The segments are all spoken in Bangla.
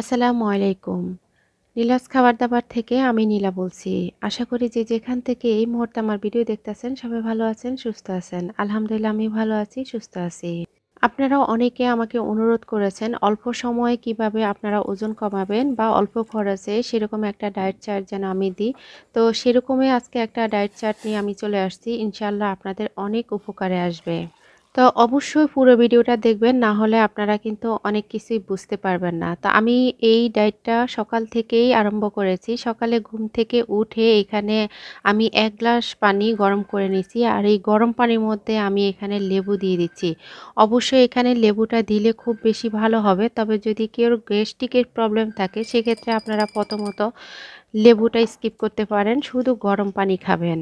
আসসালামু আলাইকুম নীলাস খাবার দাবার থেকে আমি নীলা বলছি আশা করি যে যেখান থেকে এই মুহূর্তে আমার ভিডিও দেখতেছেন সবাই ভালো আছেন সুস্থ আছেন আলহামদুলিল্লাহ আমি ভালো আছি সুস্থ আছি আপনারা অনেকে আমাকে অনুরোধ করেছেন অল্প সময়ে কিভাবে আপনারা ওজন কমাবেন বা অল্প খরচে সেরকম একটা ডায়েট চার্ট যেন আমি দিই তো সেরকমই আজকে একটা ডায়েট চার্ট নিয়ে আমি চলে আসছি ইনশাল্লাহ আপনাদের অনেক উপকারে আসবে তো অবশ্যই পুরো ভিডিওটা দেখবেন না হলে আপনারা কিন্তু অনেক কিছুই বুঝতে পারবেন না তো আমি এই ডায়েটটা সকাল থেকেই আরম্ভ করেছি সকালে ঘুম থেকে উঠে এখানে আমি এক গ্লাস পানি গরম করে নিয়েছি আর এই গরম পানির মধ্যে আমি এখানে লেবু দিয়ে দিচ্ছি অবশ্যই এখানে লেবুটা দিলে খুব বেশি ভালো হবে তবে যদি কেউ গ্যাস্ট্রিকের প্রবলেম থাকে সেক্ষেত্রে আপনারা প্রথমত লেবুটা স্কিপ করতে পারেন শুধু গরম পানি খাবেন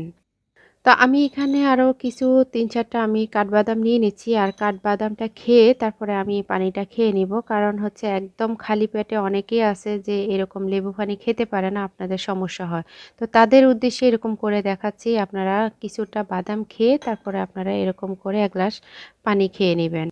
তো আমি এখানে আরও কিছু তিন চারটা আমি কাঠবাদাম নিয়ে নিচ্ছি আর কাঠবাদামটা খেয়ে তারপরে আমি পানিটা খেয়ে নিব কারণ হচ্ছে একদম খালি পেটে অনেকেই আছে যে এরকম লেবু পানি খেতে পারে না আপনাদের সমস্যা হয় তো তাদের উদ্দেশ্যে এরকম করে দেখাচ্ছি আপনারা কিছুটা বাদাম খেয়ে তারপরে আপনারা এরকম করে এক গ্লাস পানি খেয়ে নেবেন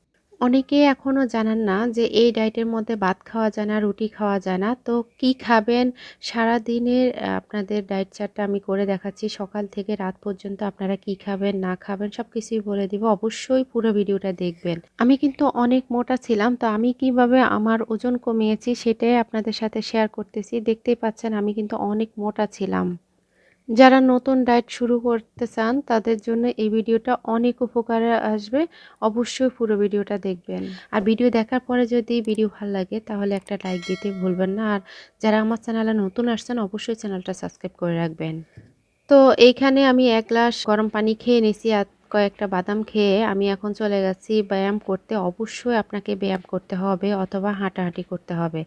অনেকে এখনও জানান না যে এই ডায়েটের মধ্যে ভাত খাওয়া যায় না রুটি খাওয়া যায় না তো কি খাবেন সারা দিনের আপনাদের ডায়েট চার্টটা আমি করে দেখাচ্ছি সকাল থেকে রাত পর্যন্ত আপনারা কি খাবেন না খাবেন সব কিছুই বলে দিব অবশ্যই পুরো ভিডিওটা দেখবেন আমি কিন্তু অনেক মোটা ছিলাম তো আমি কিভাবে আমার ওজন কমিয়েছি সেটাই আপনাদের সাথে শেয়ার করতেছি দেখতেই পাচ্ছেন আমি কিন্তু অনেক মোটা ছিলাম যারা নতুন ডায়েট শুরু করতে চান তাদের জন্য এই ভিডিওটা অনেক উপকারে আসবে অবশ্যই পুরো ভিডিওটা দেখবেন আর ভিডিও দেখার পরে যদি ভিডিও ভালো লাগে তাহলে একটা লাইক দিতে ভুলবেন না আর যারা আমার চ্যানেলে নতুন আসছেন অবশ্যই চ্যানেলটা সাবস্ক্রাইব করে রাখবেন তো এইখানে আমি এক গ্লাস গরম পানি খেয়ে নিয়েছি আর কয়েকটা বাদাম খেয়ে আমি এখন চলে গেছি ব্যায়াম করতে অবশ্যই আপনাকে ব্যায়াম করতে হবে অথবা হাঁটাহাঁটি করতে হবে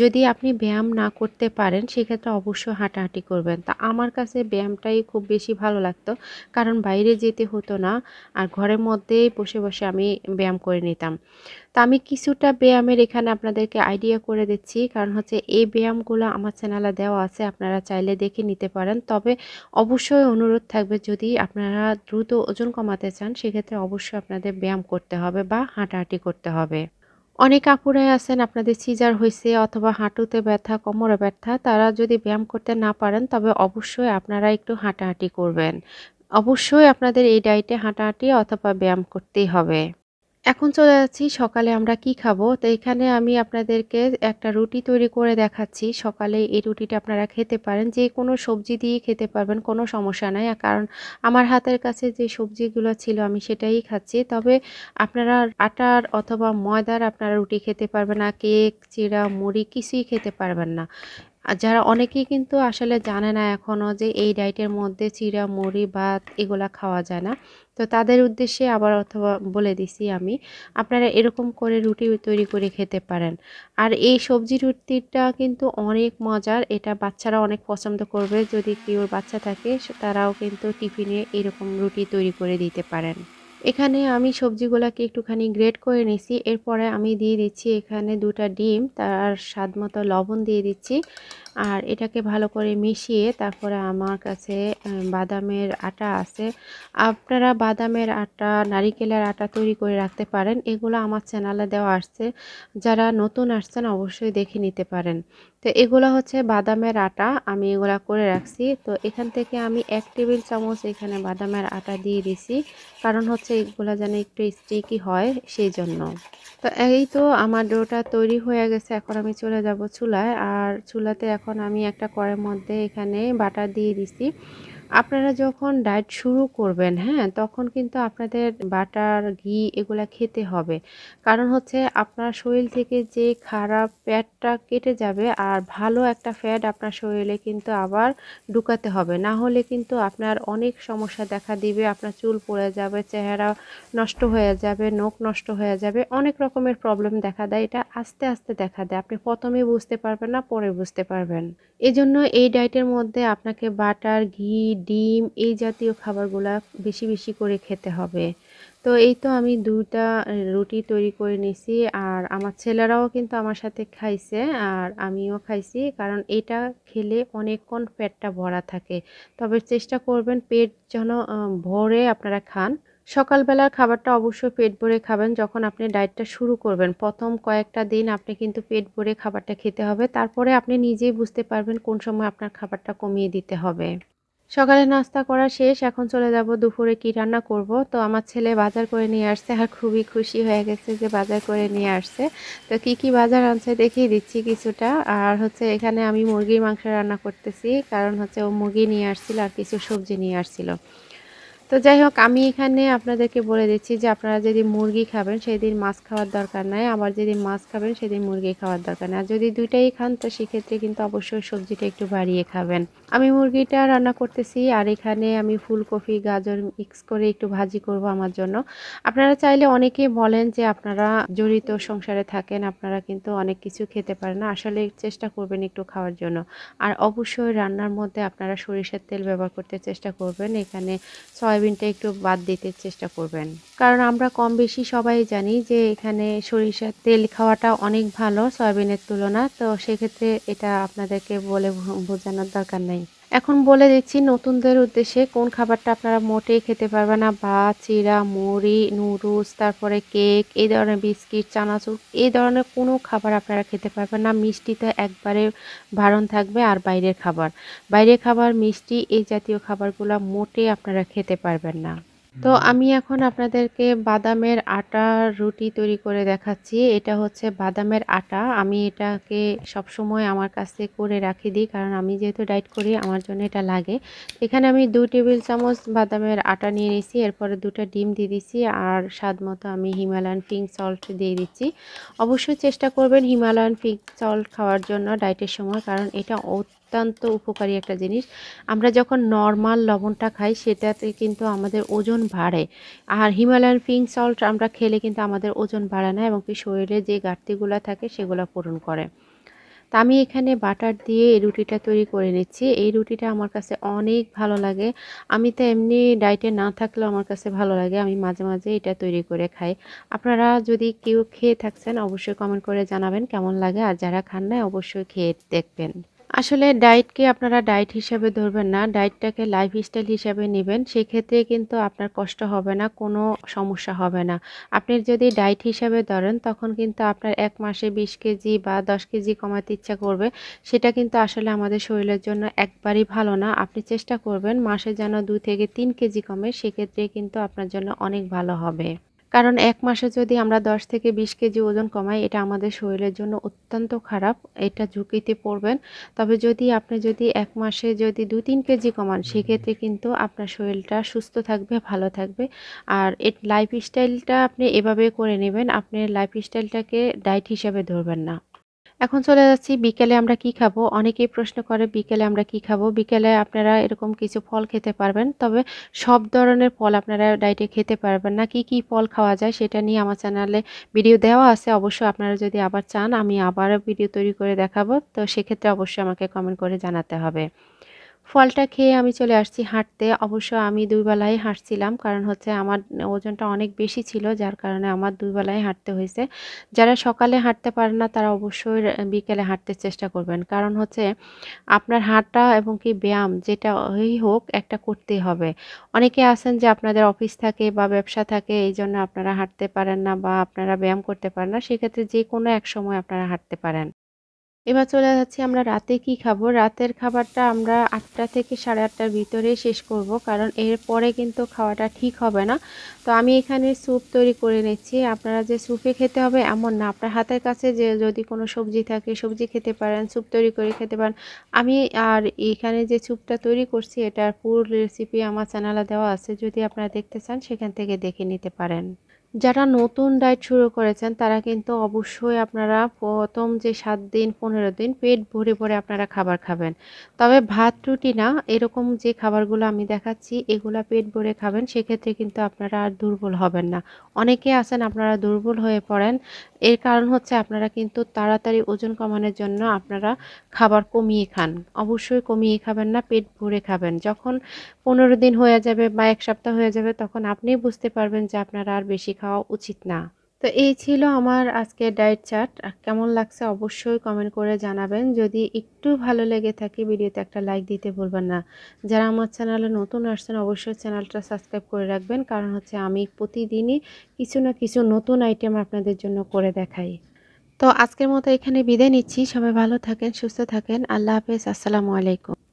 যদি আপনি ব্যায়াম না করতে পারেন সেক্ষেত্রে অবশ্যই হাঁটাহাঁটি করবেন তা আমার কাছে ব্যায়ামটাই খুব বেশি ভালো লাগতো কারণ বাইরে যেতে হতো না আর ঘরের মধ্যেই বসে বসে আমি ব্যায়াম করে নিতাম তো আমি কিছুটা ব্যায়ামের এখানে আপনাদেরকে আইডিয়া করে দিচ্ছি কারণ হচ্ছে এই ব্যায়ামগুলো আমার চ্যানেলে দেওয়া আছে আপনারা চাইলে দেখে নিতে পারেন তবে অবশ্যই অনুরোধ থাকবে যদি আপনারা দ্রুত ওজন কমাতে চান সেক্ষেত্রে অবশ্যই আপনাদের ব্যায়াম করতে হবে বা হাঁটাহাঁটি করতে হবে অনেক আপুরাই আছেন আপনাদের সিজার হয়েছে অথবা হাঁটুতে ব্যথা কোমরে ব্যথা তারা যদি ব্যায়াম করতে না পারেন তবে অবশ্যই আপনারা একটু হাঁটাহাঁটি করবেন অবশ্যই আপনাদের এই ডায়েটে হাঁটাহাঁটি অথবা ব্যায়াম করতেই হবে এখন চলে যাচ্ছি সকালে আমরা কি খাবো তো এখানে আমি আপনাদেরকে একটা রুটি তৈরি করে দেখাচ্ছি সকালে এই রুটিটা আপনারা খেতে পারেন যে কোনো সবজি দিয়ে খেতে পারবেন কোনো সমস্যা নাই কারণ আমার হাতের কাছে যে সবজিগুলো ছিল আমি সেটাই খাচ্ছি তবে আপনারা আটার অথবা ময়দার আপনারা রুটি খেতে পারবেন না কেক চিড়া মুড়ি কিছুই খেতে পারবেন না আর যারা অনেকেই কিন্তু আসলে জানে না এখনও যে এই ডায়েটের মধ্যে চিরা মুড়ি ভাত এগুলা খাওয়া যায় না তো তাদের উদ্দেশ্যে আবার অথবা বলে দিছি আমি আপনারা এরকম করে রুটি তৈরি করে খেতে পারেন আর এই সবজি রুটিটা কিন্তু অনেক মজার এটা বাচ্চারা অনেক পছন্দ করবে যদি কেউ বাচ্চা থাকে তারাও কিন্তু টিফিনে এরকম রুটি তৈরি করে দিতে পারেন এখানে আমি সবজিগুলোকে একটুখানি গ্রেট করে নিছি এরপরে আমি দিয়ে দিচ্ছি এখানে দুটা ডিম তার স্বাদ মতো লবণ দিয়ে দিচ্ছি আর এটাকে ভালো করে মিশিয়ে তারপরে আমার কাছে বাদামের আটা আছে আপনারা বাদামের আটা নারিকেলের আটা তৈরি করে রাখতে পারেন এগুলো আমার চ্যানেলে দেওয়া আসছে যারা নতুন আসছেন অবশ্যই দেখে নিতে পারেন তো এগুলো হচ্ছে বাদামের আটা আমি এগুলা করে রাখছি তো এখান থেকে আমি এক টেবিল চামচ এখানে বাদামের আটা দিয়ে দিছি কারণ হচ্ছে এগুলো যেন একটু স্টিকি হয় সেই জন্য তো এই তো আমার ডোটা তৈরি হয়ে গেছে এখন আমি চলে যাব চুলায় আর চুলাতে এখন আমি একটা কড়ের মধ্যে এখানে বাটার দিয়ে দিছি আপনারা যখন ডায়েট শুরু করবেন হ্যাঁ তখন কিন্তু আপনাদের বাটার ঘি এগুলা খেতে হবে কারণ হচ্ছে আপনার শরীর থেকে যে খারাপ ফ্যাটটা কেটে যাবে আর ভালো একটা ফ্যাট আপনার শরীরে কিন্তু আবার ঢুকাতে হবে না হলে কিন্তু আপনার অনেক সমস্যা দেখা দিবে আপনার চুল পড়ে যাবে চেহারা নষ্ট হয়ে যাবে নখ নষ্ট হয়ে যাবে অনেক রকমের প্রবলেম দেখা দেয় এটা আস্তে আস্তে দেখা দেয় আপনি প্রথমে বুঝতে পারবেন না পরে বুঝতে পারবেন এজন্য এই ডায়েটের মধ্যে আপনাকে বাটার ঘি ডিম এই জাতীয় খাবারগুলা বেশি বেশি করে খেতে হবে তো এই তো আমি দুইটা রুটি তৈরি করে নিছি আর আমার ছেলেরাও কিন্তু আমার সাথে খাইছে আর আমিও খাইছি কারণ এটা খেলে অনেকক্ষণ পেটটা ভরা থাকে তবে চেষ্টা করবেন পেট যেন ভরে আপনারা খান সকালবেলার খাবারটা অবশ্যই পেট ভরে খাবেন যখন আপনি ডায়েটটা শুরু করবেন প্রথম কয়েকটা দিন আপনি কিন্তু পেট ভরে খাবারটা খেতে হবে তারপরে আপনি নিজেই বুঝতে পারবেন কোন সময় আপনার খাবারটা কমিয়ে দিতে হবে সকালে নাস্তা করা শেষ এখন চলে যাব দুপুরে কি রান্না করব তো আমার ছেলে বাজার করে নিয়ে আসছে আর খুবই খুশি হয়ে গেছে যে বাজার করে নিয়ে আসছে তো কি কি বাজার আনছে দেখিয়ে দিচ্ছি কিছুটা আর হচ্ছে এখানে আমি মুরগির মাংস রান্না করতেছি কারণ হচ্ছে ও মুরগি নিয়ে আসছিল আর কিছু সবজি নিয়ে আসছিল তো যাই হোক আমি এখানে আপনাদেরকে বলে দিচ্ছি যে আপনারা যদি মুরগি খাবেন সেদিন মাছ খাওয়ার দরকার নাই আবার যদি মাছ খাবেন সেদিন মুরগি খাওয়ার দরকার নাই আর যদি দুইটাই খান তো সেক্ষেত্রে কিন্তু অবশ্যই সবজিটা একটু বাড়িয়ে খাবেন আমি মুরগিটা রান্না করতেছি আর এখানে আমি ফুলকপি গাজর মিক্স করে একটু ভাজি করব আমার জন্য আপনারা চাইলে অনেকে বলেন যে আপনারা জড়িত সংসারে থাকেন আপনারা কিন্তু অনেক কিছু খেতে পারেন না আসলে চেষ্টা করবেন একটু খাওয়ার জন্য আর অবশ্যই রান্নার মধ্যে আপনারা সরিষার তেল ব্যবহার করতে চেষ্টা করবেন এখানে ছয় সয়াবিনটা একটু বাদ দিতে চেষ্টা করবেন কারণ আমরা কম বেশি সবাই জানি যে এখানে সরিষার তেল খাওয়াটা অনেক ভালো সয়াবিনের তুলনা তো সেক্ষেত্রে এটা আপনাদেরকে বলে বোঝানোর দরকার নেই এখন বলে দিচ্ছি নতুনদের উদ্দেশ্যে কোন খাবারটা আপনারা মোটেই খেতে পারবেন না বা চিরা মুড়ি নুডলস তারপরে কেক এই ধরনের বিস্কিট চানাচুর এই ধরনের কোনো খাবার আপনারা খেতে পারবেন না মিষ্টি তো একবারে ভারণ থাকবে আর বাইরের খাবার বাইরের খাবার মিষ্টি এই জাতীয় খাবারগুলো মোটেই আপনারা খেতে পারবেন না তো আমি এখন আপনাদেরকে বাদামের আটা রুটি তৈরি করে দেখাচ্ছি এটা হচ্ছে বাদামের আটা আমি এটাকে সবসময় আমার কাছে করে রাখি দিই কারণ আমি যেহেতু ডাইট করি আমার জন্য এটা লাগে এখানে আমি দু টেবিল চামচ বাদামের আটা নিয়ে নিয়েছি এরপরে দুটো ডিম দিয়ে দিচ্ছি আর স্বাদ মতো আমি হিমালয়ান পিঙ্ক সল্ট দিয়ে দিচ্ছি অবশ্যই চেষ্টা করবেন হিমালয়ান পিঙ্ক সল্ট খাওয়ার জন্য ডায়েটের সময় কারণ এটা অত্যন্ত উপকারী একটা জিনিস আমরা যখন নর্মাল লবণটা খাই সেটাতে কিন্তু আমাদের ওজন বাড়ে আর হিমালয়ান ফিং সল্ট আমরা খেলে কিন্তু আমাদের ওজন বাড়ে না এবং কি শরীরে যে ঘাটতিগুলো থাকে সেগুলো পূরণ করে তা আমি এখানে বাটার দিয়ে এই রুটিটা তৈরি করে নিচ্ছি এই রুটিটা আমার কাছে অনেক ভালো লাগে আমি তো এমনি ডায়েটে না থাকলেও আমার কাছে ভালো লাগে আমি মাঝে মাঝে এটা তৈরি করে খাই আপনারা যদি কেউ খেয়ে থাকছেন অবশ্যই কমেন্ট করে জানাবেন কেমন লাগে আর যারা খান না অবশ্যই খেয়ে দেখবেন আসলে ডায়েটকে আপনারা ডায়েট হিসাবে ধরবেন না ডায়েটটাকে লাইফস্টাইল হিসাবে নেবেন সেক্ষেত্রে কিন্তু আপনার কষ্ট হবে না কোনো সমস্যা হবে না আপনি যদি ডায়েট হিসাবে ধরেন তখন কিন্তু আপনার এক মাসে 20 কেজি বা 10 কেজি কমাতে ইচ্ছা করবে সেটা কিন্তু আসলে আমাদের শরীরের জন্য একবারই ভালো না আপনি চেষ্টা করবেন মাসে যেন দু থেকে তিন কেজি কমে সেক্ষেত্রে কিন্তু আপনার জন্য অনেক ভালো হবে কারণ এক মাসে যদি আমরা 10 থেকে 20 কেজি ওজন কমাই এটা আমাদের শরীরের জন্য অত্যন্ত খারাপ এটা ঝুঁকিতে পড়বেন তবে যদি আপনি যদি এক মাসে যদি দু তিন কেজি কমান সেক্ষেত্রে কিন্তু আপনার শরীরটা সুস্থ থাকবে ভালো থাকবে আর এর লাইফস্টাইলটা আপনি এভাবে করে নেবেন আপনি লাইফস্টাইলটাকে ডায়েট হিসাবে ধরবেন না এখন চলে যাচ্ছি বিকেলে আমরা কি খাবো অনেকেই প্রশ্ন করে বিকেলে আমরা কি খাবো বিকেলে আপনারা এরকম কিছু ফল খেতে পারবেন তবে সব ধরনের ফল আপনারা ডাইটে খেতে পারবেন না কি কি ফল খাওয়া যায় সেটা নিয়ে আমার চ্যানেলে ভিডিও দেওয়া আছে অবশ্যই আপনারা যদি আবার চান আমি আবার ভিডিও তৈরি করে দেখাবো তো সেক্ষেত্রে অবশ্যই আমাকে কমেন্ট করে জানাতে হবে ফলটা খেয়ে আমি চলে আসছি হাঁটতে অবশ্য আমি দুই বেলায় হাঁটছিলাম কারণ হচ্ছে আমার ওজনটা অনেক বেশি ছিল যার কারণে আমার দুই বেলায় হাঁটতে হয়েছে যারা সকালে হাঁটতে পারে না তারা অবশ্যই বিকেলে হাঁটতে চেষ্টা করবেন কারণ হচ্ছে আপনার হাঁটা এবং কি ব্যায়াম যেটা হোক একটা করতেই হবে অনেকে আছেন যে আপনাদের অফিস থাকে বা ব্যবসা থাকে এই জন্য আপনারা হাঁটতে পারেন না বা আপনারা ব্যায়াম করতে পারেন না সেক্ষেত্রে যে কোনো এক সময় আপনারা হাঁটতে পারেন এবার চলে যাচ্ছি আমরা রাতে কি খাবো রাতের খাবারটা আমরা আটটা থেকে সাড়ে আটটার ভিতরে শেষ করব কারণ এর পরে কিন্তু খাওয়াটা ঠিক হবে না তো আমি এখানে স্যুপ তৈরি করে নিচ্ছি আপনারা যে স্যুপে খেতে হবে এমন না আপনার হাতের কাছে যে যদি কোনো সবজি থাকে সবজি খেতে পারেন স্যুপ তৈরি করে খেতে পারেন আমি আর এখানে যে স্যুপটা তৈরি করছি এটার পুরো রেসিপি আমার চ্যানেলে দেওয়া আছে যদি আপনারা দেখতে চান সেখান থেকে দেখে নিতে পারেন যারা নতুন ডায়েট শুরু করেছেন তারা কিন্তু অবশ্যই আপনারা প্রথম যে সাত দিন পনেরো দিন পেট ভরে ভরে আপনারা খাবার খাবেন তবে ভাত রুটি না এরকম যে খাবারগুলো আমি দেখাচ্ছি এগুলো পেট ভরে খাবেন সেক্ষেত্রে কিন্তু আপনারা আর দুর্বল হবেন না অনেকে আছেন আপনারা দুর্বল হয়ে পড়েন এর কারণ হচ্ছে আপনারা কিন্তু তাড়াতাড়ি ওজন কমানোর জন্য আপনারা খাবার কমিয়ে খান অবশ্যই কমিয়ে খাবেন না পেট ভরে খাবেন যখন পনেরো দিন হয়ে যাবে বা এক সপ্তাহ হয়ে যাবে তখন আপনি বুঝতে পারবেন যে আপনারা আর বেশি খাওয়া উচিত না তো এই ছিল আমার আজকের ডায়েট চার্ট কেমন লাগছে অবশ্যই কমেন্ট করে জানাবেন যদি একটু ভালো লেগে থাকে ভিডিওতে একটা লাইক দিতে ভুলবেন না যারা আমার চ্যানেলে নতুন আসছেন অবশ্যই চ্যানেলটা সাবস্ক্রাইব করে রাখবেন কারণ হচ্ছে আমি প্রতিদিনই কিছু না কিছু নতুন আইটেম আপনাদের জন্য করে দেখাই তো আজকের মতো এখানে বিদায় নিচ্ছি সবাই ভালো থাকেন সুস্থ থাকেন আল্লাহ হাফেজ আসসালামু আলাইকুম